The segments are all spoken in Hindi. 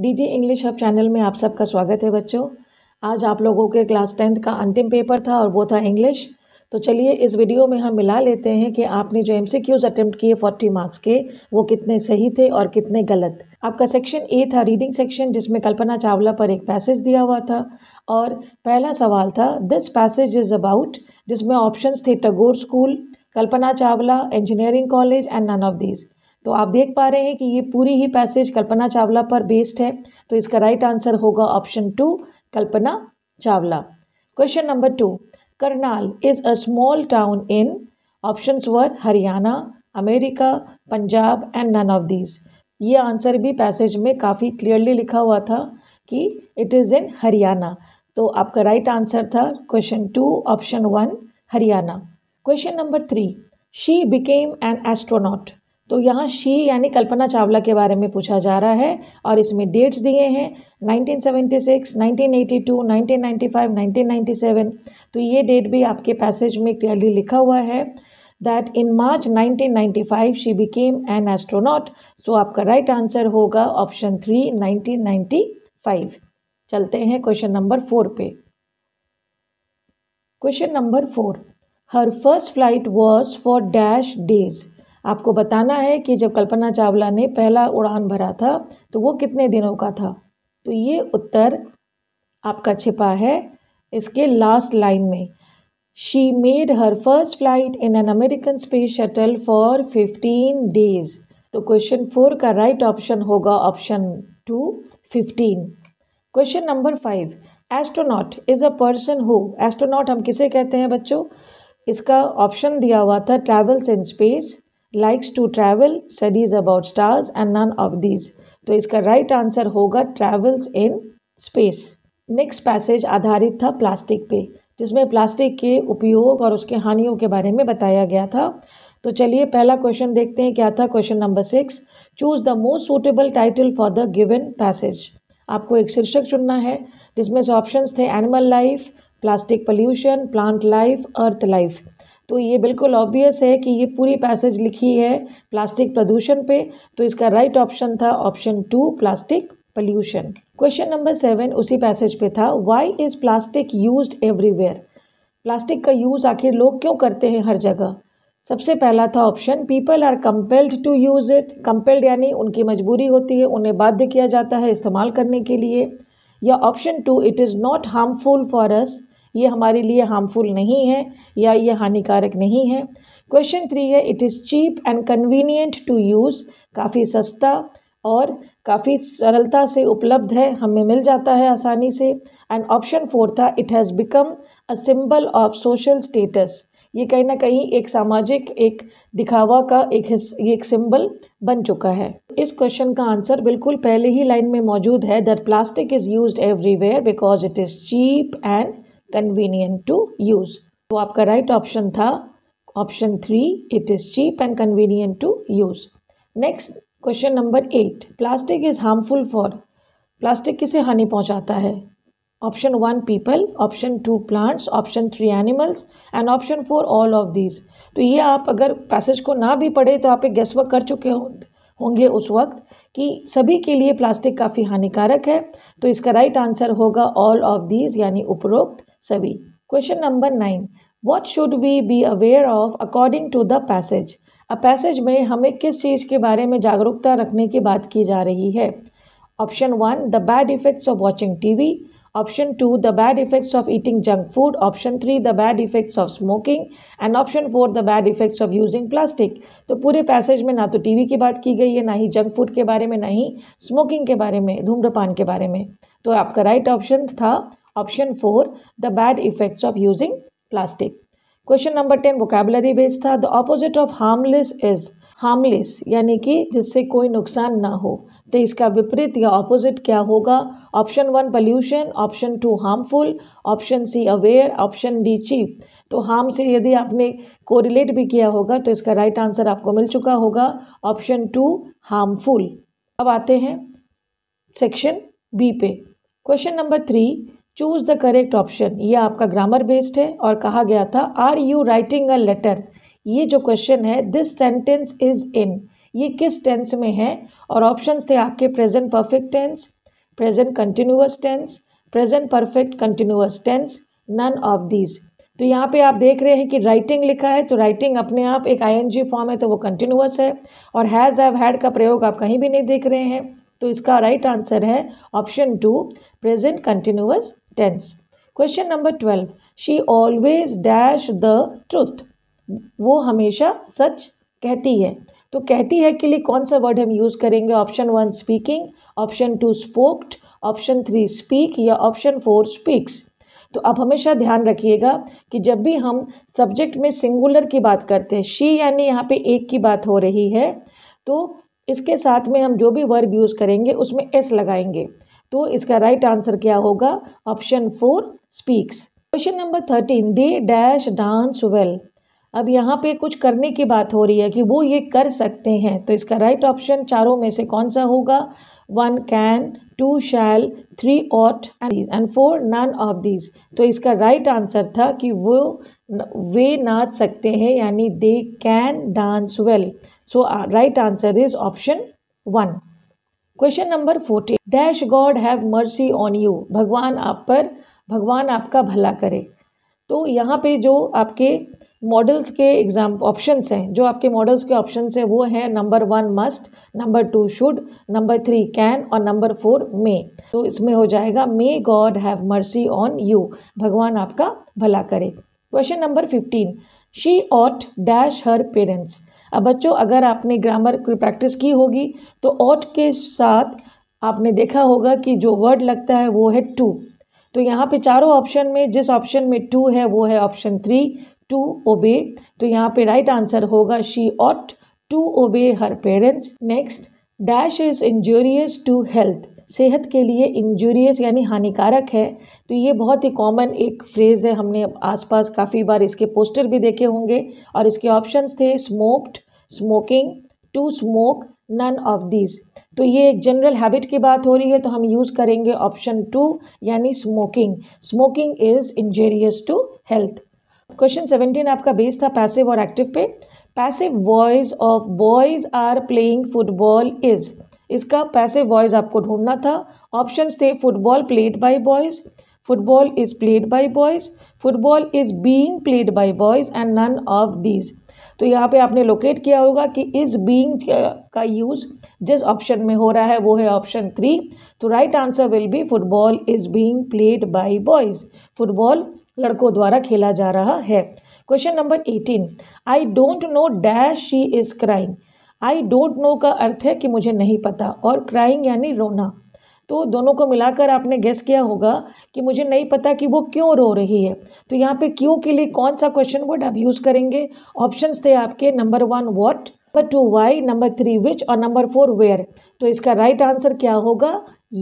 डीजे इंग्लिश हब चैनल में आप सबका स्वागत है बच्चों आज आप लोगों के क्लास टेंथ का अंतिम पेपर था और वो था इंग्लिश तो चलिए इस वीडियो में हम मिला लेते हैं कि आपने जो एम सी क्यूज़ अटैम्प्ट किए फोर्टी मार्क्स के वो कितने सही थे और कितने गलत आपका सेक्शन ए था रीडिंग सेक्शन जिसमें कल्पना चावला पर एक पैसेज दिया हुआ था और पहला सवाल था दिस पैसेज इज़ अबाउट जिसमें ऑप्शन थे Tagore school Kalpana Chawla engineering college and none of these तो आप देख पा रहे हैं कि ये पूरी ही पैसेज कल्पना चावला पर बेस्ड है तो इसका राइट आंसर होगा option two Kalpana Chawla question number two Karnal is a small town in option were Haryana America Punjab and none of these ये आंसर भी पैसेज में काफ़ी क्लियरली लिखा हुआ था कि इट इज़ इन हरियाणा तो आपका राइट आंसर था question two option one Haryana question number three she became an astronaut तो यहाँ शी यानी कल्पना चावला के बारे में पूछा जा रहा है और इसमें डेट्स दिए हैं 1976, 1982, 1995, 1997 तो ये डेट भी आपके पैसेज में क्लियरली लिखा हुआ है that in March 1995 she became an astronaut so आपका राइट right आंसर होगा ऑप्शन थ्री 1995 चलते हैं क्वेश्चन नंबर फोर पे question number four her first flight was for dash days आपको बताना है कि जब कल्पना चावला ने पहला उड़ान भरा था तो वो कितने दिनों का था तो ये उत्तर आपका छिपा है इसके लास्ट लाइन में she made her first flight in an American space shuttle for fifteen days तो क्वेश्चन फोर का राइट right ऑप्शन होगा option two fifteen question number five astronaut is a person who astronaut हम किसे कहते हैं बच्चों इसका ऑप्शन दिया हुआ था travels in space likes to travel studies about stars and none of these तो इसका राइट right आंसर होगा travels in space next passage आधारित था प्लास्टिक पे जिसमें प्लास्टिक के उपयोग और उसके हानियों के बारे में बताया गया था तो चलिए पहला क्वेश्चन देखते हैं क्या था question number six choose the most suitable title for the given passage आपको एक शीर्षक चुनना है जिसमें से ऑप्शंस थे animal life plastic pollution plant life earth life तो ये बिल्कुल ऑब्वियस है कि ये पूरी पैसेज लिखी है प्लास्टिक प्रदूषण पे तो इसका राइट ऑप्शन था option two plastic pollution question number seven उसी पैसेज पे था why is plastic use everywhere plastic का यूज़ आखिर लोग क्यों करते हैं हर जगह सबसे पहला था option people are compelled to use it compelled यानी उनकी मजबूरी होती है उन्हें बाध्य किया जाता है इस्तेमाल करने के लिए या option two it is not harmful for us ये हमारे लिए हार्मफुल नहीं है या ये हानिकारक नहीं है क्वेश्चन थ्री है it is cheap and convenient to use काफ़ी सस्ता और काफ़ी सरलता से उपलब्ध है हमें मिल जाता है आसानी से एंड ऑप्शन फोर था it has become a symbol of social status ये कहीं ना कहीं एक सामाजिक एक दिखावा का एक हिस एक सिंबल बन चुका है इस क्वेश्चन का आंसर बिल्कुल पहले ही लाइन में मौजूद है that plastic is use everywhere because it is cheap and convenient to use तो आपका राइट right ऑप्शन था option three it is cheap and convenient to use next question number eight plastic is harmful for plastic किसे हानि पहुंचाता है option one people option two plants option three animals and option four all of these तो ये आप अगर पैसेज को ना भी पढ़े तो आप एक गेस वर्क कर चुके हो होंगे उस वक्त कि सभी के लिए प्लास्टिक काफ़ी हानिकारक है तो इसका राइट आंसर होगा ऑल ऑफ दीज यानी उपरोक्त सभी question number nine what should we be aware of according to the passage uh passage में हमें किस चीज़ के बारे में जागरूकता रखने की बात की जा रही है option one the bad effects of watching T V option two the bad effects of eating junk food option three the bad effects of smoking and option four the bad effects of using plastic तो पूरे पैसेज में ना तो वी की बात की गई है ना ही जंक फूड के बारे में ना ही स्मोकिंग के बारे में धूम्रपान के बारे में तो आपका राइट right ऑप्शन था option four the bad effects of using plastic question number ten vocabulary based था the opposite of harmless is harmless यानी कि जिससे कोई नुकसान ना हो तो इसका विपरीत या ऑपोजिट क्या होगा option one pollution option two harmful option C aware option D cheap तो हार्म से यदि आपने कोरिलेट भी किया होगा तो इसका राइट right आंसर आपको मिल चुका होगा ऑप्शन टू हार्मफुल अब आते हैं सेक्शन बी पे question number three choose the correct option ये आपका ग्रामर बेस्ड है और कहा गया था are you writing a letter ये जो क्वेश्चन है दिस सेंटेंस इज इन ये किस टेंस में है और ऑप्शंस थे आपके present perfect tense present continuous tense present perfect continuous tense none of these तो यहाँ पे आप देख रहे हैं कि राइटिंग लिखा है तो राइटिंग अपने आप एक आईएनजी फॉर्म है तो वो कंटिन्यूस है और हैज़ हैव हैड का प्रयोग आप कहीं भी नहीं देख रहे हैं तो इसका राइट right आंसर है option two present continuous tense question number twelve she always dash the truth वो हमेशा सच कहती है तो कहती है के लिए कौन सा वर्ड हम यूज़ करेंगे option one speaking option two spoked option three speak या ऑप्शन फोर स्पीक्स तो आप हमेशा ध्यान रखिएगा कि जब भी हम सब्जेक्ट में सिंगुलर की बात करते हैं शी यानी यहाँ पे एक की बात हो रही है तो इसके साथ में हम जो भी वर्ब यूज़ करेंगे उसमें एस लगाएंगे तो इसका राइट आंसर क्या होगा option four speaks question number thirteen they dash dance well अब यहाँ पे कुछ करने की बात हो रही है कि वो ये कर सकते हैं तो इसका राइट ऑप्शन चारों में से कौन सा होगा one can two shall three ought and four none of these तो इसका राइट right आंसर था कि वो वे नाच सकते हैं यानी they can dance well so right answer is option one question number forty dash God have mercy on you भगवान आप पर भगवान आपका भला करे तो यहाँ पे जो आपके मॉडल्स के एग्जाम ऑप्शंस हैं जो आपके मॉडल्स के ऑप्शंस हैं वो हैं number one must number two should number three can और नंबर फोर मे तो इसमें हो जाएगा may God have mercy on you भगवान आपका भला करे question number fifteen she ought dash her parents अब बच्चों अगर आपने ग्रामर की प्रैक्टिस की होगी तो ऑट के साथ आपने देखा होगा कि जो वर्ड लगता है वो है टू तो यहाँ पे चारों ऑप्शन में जिस ऑप्शन में टू है वो है ऑप्शन थ्री टू ओबे तो यहाँ पे राइट आंसर होगा she ought to obey her parents next dash is injurious to health सेहत के लिए इंजूरियस यानी हानिकारक है तो ये बहुत ही कॉमन एक फ्रेज़ है हमने आसपास काफ़ी बार इसके पोस्टर भी देखे होंगे और इसके ऑप्शंस थे smoked smoking to smoke none of this तो ये एक जनरल हैबिट की बात हो रही है तो हम यूज़ करेंगे ऑप्शन टू यानी smoking smoking is injurious to health question seventeen आपका बेस था पैसिव और एक्टिव पे passive voice of boys are playing football is इसका पैसिव वॉइस आपको ढूंढना था ऑप्शन थे football played by boys football is played by boys football is being played by boys and none of these तो यहाँ पे आपने लोकेट किया होगा कि इज़ बींग का यूज़ जिस ऑप्शन में हो रहा है वो है ऑप्शन थ्री तो right answer will be football is being played by boys football लड़कों द्वारा खेला जा रहा है question number eighteen I don't know dash she is crying I don't know का अर्थ है कि मुझे नहीं पता और क्राइंग यानी रोना तो दोनों को मिलाकर आपने गेस किया होगा कि मुझे नहीं पता कि वो क्यों रो रही है तो यहाँ पे क्यों के लिए कौन सा क्वेश्चन वर्ड आप यूज़ करेंगे ऑप्शंस थे आपके number one what number two why number three which और नंबर फोर वेयर तो इसका राइट right आंसर क्या होगा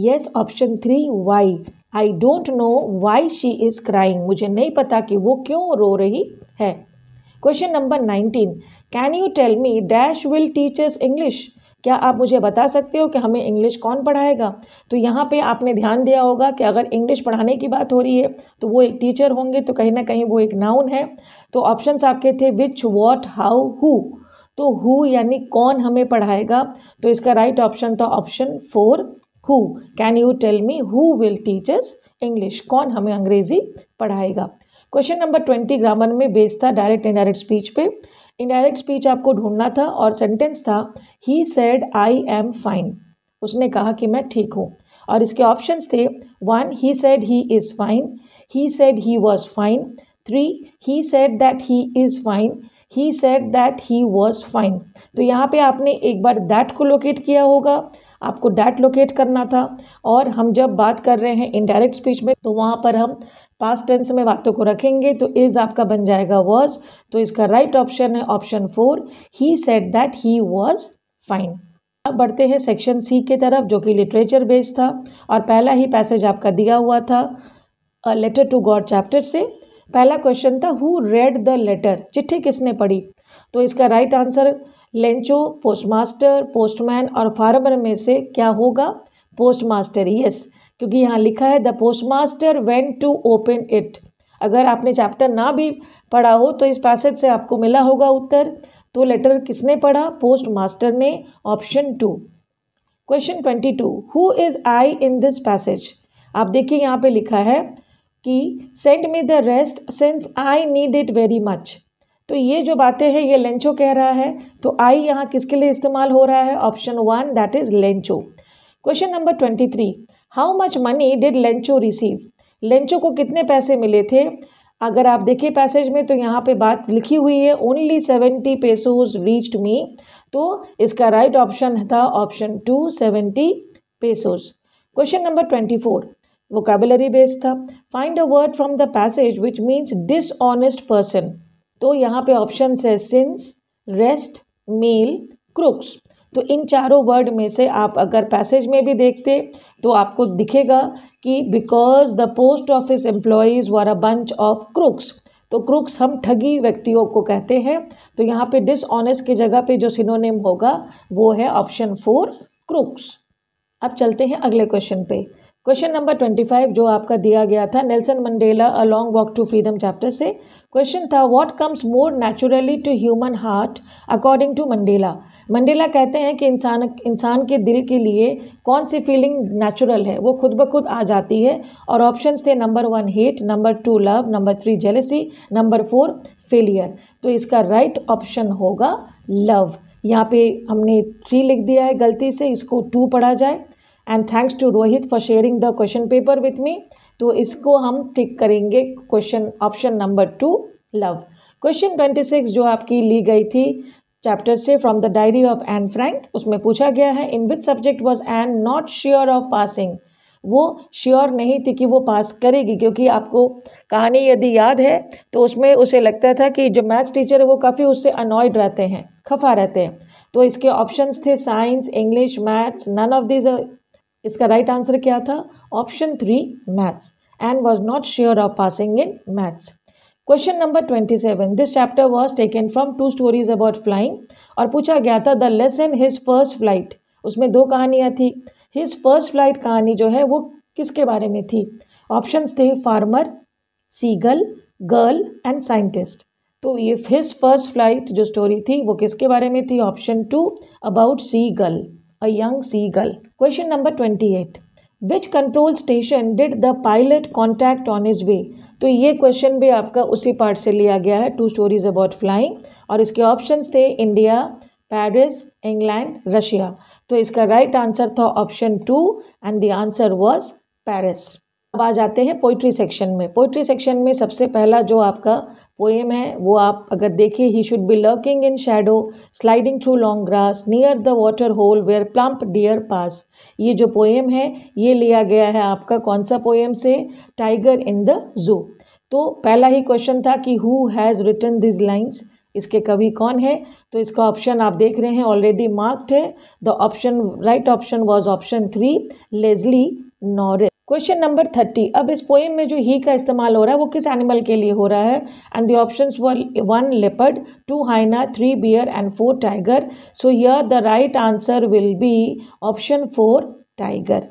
yes option three why I don't know why she is crying मुझे नहीं पता कि वो क्यों रो रही है question number nineteen can you tell me dash will teachers English क्या आप मुझे बता सकते हो कि हमें इंग्लिश कौन पढ़ाएगा तो यहाँ पे आपने ध्यान दिया होगा कि अगर इंग्लिश पढ़ाने की बात हो रही है तो वो एक टीचर होंगे तो कहीं ना कहीं वो एक नाउन है तो ऑप्शंस आपके थे विच वॉट हाउ हु तो हु यानी कौन हमें पढ़ाएगा तो इसका राइट ऑप्शन था option four who can you tell me who will teachers English कौन हमें अंग्रेज़ी पढ़ाएगा क्वेश्चन नंबर ट्वेंटी ग्रामर में बेस था डायरेक्ट इंडायरेक्ट स्पीच पे इनडायरेक्ट स्पीच आपको ढूंढना था और सेंटेंस था he said I am fine उसने कहा कि मैं ठीक हूँ और इसके ऑप्शन थे one he said he is fine he said he was fine three he said that he is fine he said that he was fine तो यहाँ पे आपने एक बार दैट को लोकेट किया होगा आपको डैट लोकेट करना था और हम जब बात कर रहे हैं इनडायरेक्ट स्पीच में तो वहाँ पर हम पास्ट टेंस में बातों को रखेंगे तो इज आपका बन जाएगा वॉज तो इसका राइट right ऑप्शन है option four he said that he was fine अब बढ़ते हैं सेक्शन सी के तरफ जो कि लिटरेचर बेस्ड था और पहला ही पैसेज आपका दिया हुआ था लेटर टू गॉड चैप्टर से पहला क्वेश्चन था हु रेड द लेटर चिट्ठी किसने पढ़ी तो इसका right right answer Lencho postmaster postman और फार्मर में से क्या होगा पोस्टमास्टर यस क्योंकि यहाँ लिखा है the postmaster went to open it अगर आपने चैप्टर ना भी पढ़ा हो तो इस पैसेज से आपको मिला होगा उत्तर तो लेटर किसने पढ़ा पोस्ट मास्टर ने option two question twenty two who is I in this passage आप देखिए यहाँ पे लिखा है कि send me the rest since I need it very much तो ये जो बातें हैं ये लेंचो कह रहा है तो आई यहाँ किसके लिए इस्तेमाल हो रहा है option one that is Lencho question number twenty three how much money did Lencho receive Lencho को कितने पैसे मिले थे अगर आप देखें पैसेज में तो यहाँ पे बात लिखी हुई है only seventy pesos reached me तो इसका राइट right ऑप्शन था option two seventy pesos question number twenty four vocabulary based था find a word from the passage which means dishonest person तो यहाँ पे ऑप्शन है सिंस रेस्ट मेल क्रुक्स तो इन चारों वर्ड में से आप अगर पैसेज में भी देखते तो आपको दिखेगा कि because the post office employees were a bunch of crooks तो क्रुक्स हम ठगी व्यक्तियों को कहते हैं तो यहाँ पे डिसऑनेस्ट की जगह पे जो सिनोनिम होगा वो है ऑप्शन फोर क्रुक्स अब चलते हैं अगले क्वेश्चन पे क्वेश्चन नंबर ट्वेंटी फाइव जो आपका दिया गया था Nelson Mandela a long walk to freedom chapter से क्वेश्चन था what comes more naturally to human heart according to Mandela Mandela कहते हैं कि इंसान इंसान के दिल के लिए कौन सी फीलिंग नेचुरल है वो खुद ब खुद आ जाती है और ऑप्शंस थे number one hate number two love number three jealousy number four failure तो इसका राइट right ऑप्शन होगा लव यहाँ पे हमने थ्री लिख दिया है गलती से इसको टू पढ़ा जाए and thanks to Rohit for sharing the question paper with me तो इसको हम टिक करेंगे question option number two love question twenty six जो आपकी ली गई थी चैप्टर से from the diary of Anne Frank उसमें पूछा गया है in which subject was Anne not sure of passing वो श्योर नहीं थी कि वो पास करेगी क्योंकि आपको कहानी यदि याद है तो उसमें उसे लगता था कि जो मैथ्स टीचर है वो काफ़ी उससे अनॉयड रहते हैं खफा रहते हैं तो इसके ऑप्शंस थे science English maths none of these इसका राइट right आंसर क्या था option three maths and was not sure of passing in maths question number twenty seven this chapter was taken from two stories about flying और पूछा गया था the lesson his first flight उसमें दो कहानियाँ थी हिज फर्स्ट फ्लाइट कहानी जो है वो किसके बारे में थी ऑप्शंस थे farmer seagull girl and scientist तो ये हिज फर्स्ट फ्लाइट जो स्टोरी थी वो किसके बारे में थी option two about seagull a young seagull question number twenty eight which control station did the pilot contact on his way तो ये क्वेश्चन भी आपका उसी पार्ट से लिया गया है टू स्टोरीज अबाउट फ्लाइंग और इसके ऑप्शन थे इंडिया पेरिस इंग्लैंड रशिया तो इसका राइट right आंसर था option two and the answer was Paris अब आ जाते हैं पोइट्री सेक्शन में पोइट्री सेक्शन में सबसे पहला जो आपका पोएम है वो आप अगर देखें he should be lurking in shadow sliding through long grass near the water hole where plump deer pass ये जो पोएम है ये लिया गया है आपका कौन सा पोएम से टाइगर इन द जू तो पहला ही क्वेश्चन था कि who has written these lines इसके कवि कौन है तो इसका ऑप्शन आप देख रहे हैं ऑलरेडी मार्क्ड है the option right option was option three Leslie Norris question number thirty अब इस पोएम में जो ही का इस्तेमाल हो रहा है वो किस एनिमल के लिए हो रहा है and the option were one leopard two hyena three bear and four tiger so yeah the right answer will be option four tiger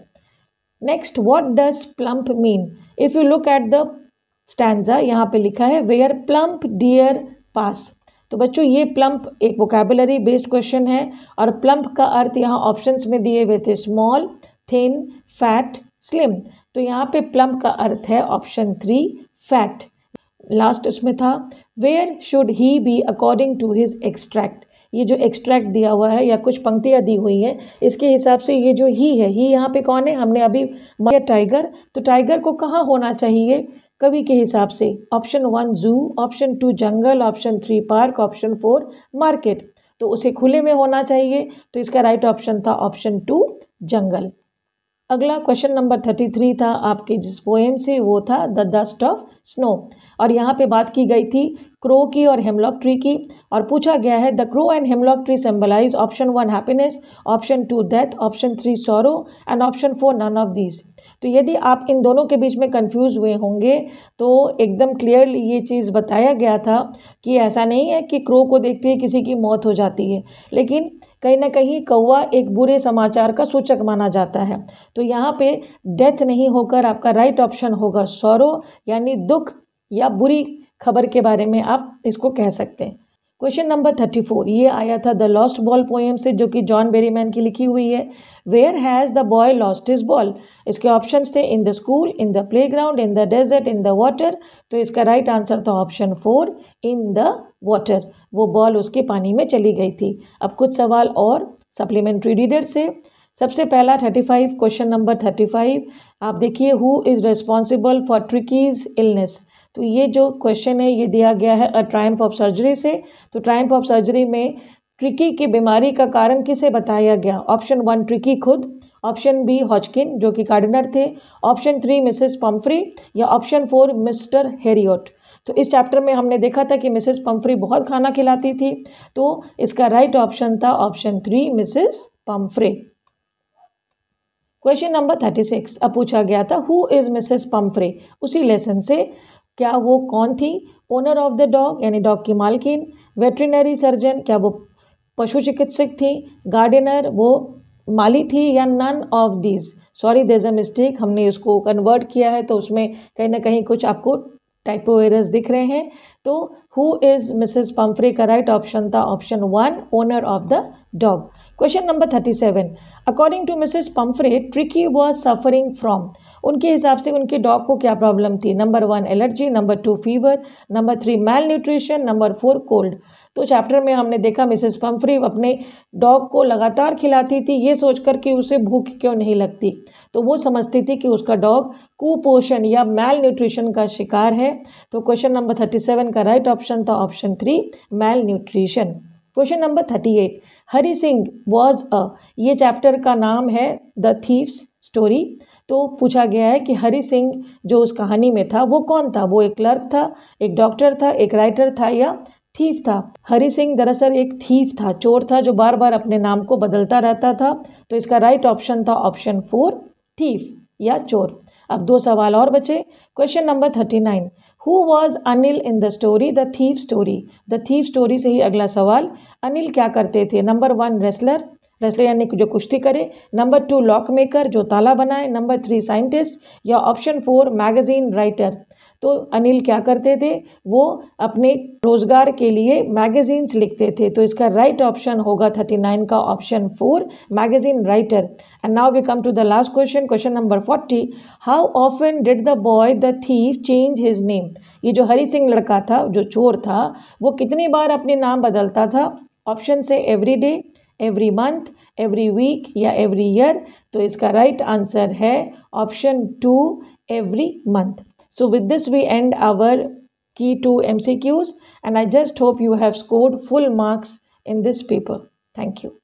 next what does plump mean if you look at the stanza यहाँ पे लिखा है वेयर प्लम्प डियर पास तो बच्चों ये प्लम्प एक वोकेबलरी बेस्ड क्वेश्चन है और प्लम्प का अर्थ यहाँ ऑप्शन में दिए हुए थे स्मॉल थिन फैट स्लिम तो यहाँ पे प्लम्प का अर्थ है ऑप्शन थ्री फैट लास्ट उसमें था where should he be according to his extract ये जो एक्सट्रैक्ट दिया हुआ है या कुछ पंक्तियाँ दी हुई हैं इसके हिसाब से ये जो ही है ही यहाँ पे कौन है हमने अभी टाइगर तो टाइगर को कहाँ होना चाहिए कवि के हिसाब से option one zoo option two jungle option three park option four market तो उसे खुले में होना चाहिए तो इसका राइट ऑप्शन था ऑप्शन टू जंगल अगला क्वेश्चन नंबर थर्टी थ्री था आपके जिस पोएम से वो था द डस्ट ऑफ स्नो और यहाँ पे बात की गई थी क्रो की और हेमलॉक ट्री की और पूछा गया है the crow and hemlock tree symbolize option one happiness option two death option three sorrow and option four none of these तो यदि आप इन दोनों के बीच में कंफ्यूज हुए होंगे तो एकदम क्लियरली ये चीज़ बताया गया था कि ऐसा नहीं है कि क्रो को देखते ही किसी की मौत हो जाती है लेकिन कहीं ना कहीं कौवा एक बुरे समाचार का सूचक माना जाता है तो यहाँ पे डेथ नहीं होकर आपका राइट ऑप्शन होगा सौरो यानी दुख या बुरी खबर के बारे में आप इसको कह सकते हैं क्वेश्चन नंबर थर्टी फोर ये आया था द लॉस्ट बॉल पोएम से जो कि जॉन बेरीमैन की लिखी हुई है where has the boy lost is ball इसके ऑप्शंस थे in the school in the playground in the desert in the water तो इसका राइट right आंसर था option four in the water वो बॉल उसके पानी में चली गई थी अब कुछ सवाल और सप्लीमेंट्री रीडर से सबसे पहला thirty five question number thirty five आप देखिए who is responsible for Tricki's illness तो ये जो क्वेश्चन है ये दिया गया है अ ट्राइम्प ऑफ सर्जरी से तो ट्राइम्प ऑफ सर्जरी में ट्रिकी की बीमारी का कारण किसे बताया गया ऑप्शन वन ट्रिकी खुद ऑप्शन बी हॉचकिन जो कि कार्डिनर थे ऑप्शन थ्री मिसेस पम्फ्री या ऑप्शन फोर मिस्टर हेरियोट तो इस चैप्टर में हमने देखा था कि मिसेस पम्फ्री बहुत खाना खिलाती थी तो इसका राइट ऑप्शन था option three Mrs Pumphrey question number thirty six अब पूछा गया था हु इज़ मिसेस पम्फ्री उसी लेसन से क्या वो कौन थी ओनर ऑफ द डॉग यानी डॉग की मालकिन वेटरिनरी सर्जन क्या वो पशु चिकित्सक थी गार्डनर वो माली थी या नन ऑफ दीज सॉरी देज अ मिस्टेक हमने इसको कन्वर्ट किया है तो उसमें कहीं ना कहीं कुछ आपको टाइपो एरर्स दिख रहे हैं तो हु इज़ मिसेस पम्फ्रे का राइट ऑप्शन था option one owner of the dog question number thirty seven according to Mrs Pumphrey Tricki was suffering from उनके हिसाब से उनके डॉग को क्या प्रॉब्लम थी number one allergy number two fever number three malnutrition number four cold तो चैप्टर में हमने देखा मिसेस पम्फ्री अपने डॉग को लगातार खिलाती थी ये सोचकर कि उसे भूख क्यों नहीं लगती तो वो समझती थी कि उसका डॉग कुपोषण या मेल न्यूट्रिशन का शिकार है तो क्वेश्चन नंबर थर्टी सेवन का राइट ऑप्शन था option three malnutrition question number thirty eight Hari Singh was a ये चैप्टर का नाम है द थीव्स स्टोरी तो पूछा गया है कि हरी सिंह जो उस कहानी में था वो कौन था वो एक क्लर्क था एक डॉक्टर था एक राइटर था या थीफ था हरी सिंह दरअसल एक थीफ था चोर था जो बार बार अपने नाम को बदलता रहता था तो इसका राइट ऑप्शन था ऑप्शन फोर थीफ या चोर अब दो सवाल और बचे question number thirty nine who was Anil in the story the thief story the thief story से ही अगला सवाल अनिल क्या करते थे नंबर वन रेसलर रेस्लर यानी जो कुश्ती करे नंबर टू लॉक मेकर जो ताला बनाए नंबर थ्री साइंटिस्ट या ऑप्शन फोर मैगजीन राइटर तो अनिल क्या करते थे वो अपने रोजगार के लिए मैगजीन्स लिखते थे तो इसका राइट ऑप्शन होगा थर्टी नाइन का option four magazine writer and now we come to the last question question number forty how often did the boy the thief change his name ये जो हरी सिंह लड़का था जो चोर था वो कितनी बार अपने नाम बदलता था ऑप्शन से every day every month every week या एवरी ईयर तो इसका राइट right आंसर है option two every month so with this we end our की two M C Qs and I just hope you have scored full marks in this paper thank you